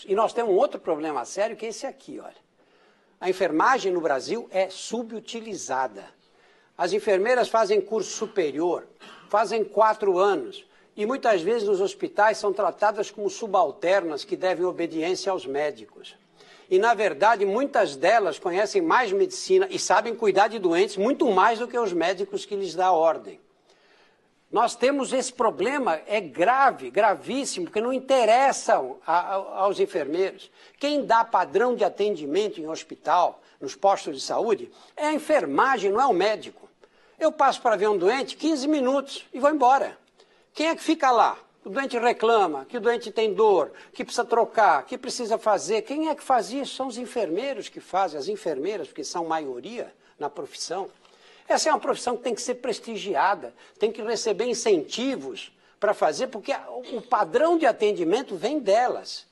médicos. E nós temos um outro problema sério que é esse aqui, olha. A enfermagem no Brasil é subutilizada. As enfermeiras fazem curso superior, fazem quatro anos, e muitas vezes nos hospitais são tratadas como subalternas que devem obediência aos médicos. E, na verdade, muitas delas conhecem mais medicina e sabem cuidar de doentes muito mais do que os médicos que lhes dá ordem. Nós temos esse problema, é grave, gravíssimo, porque não interessam a, a, aos enfermeiros. Quem dá padrão de atendimento em hospital, nos postos de saúde, é a enfermagem, não é o médico. Eu passo para ver um doente 15 minutos e vou embora. Quem é que fica lá? O doente reclama, que o doente tem dor, que precisa trocar, que precisa fazer. Quem é que faz isso? São os enfermeiros que fazem, as enfermeiras, porque são maioria na profissão. Essa é uma profissão que tem que ser prestigiada, tem que receber incentivos para fazer, porque o padrão de atendimento vem delas.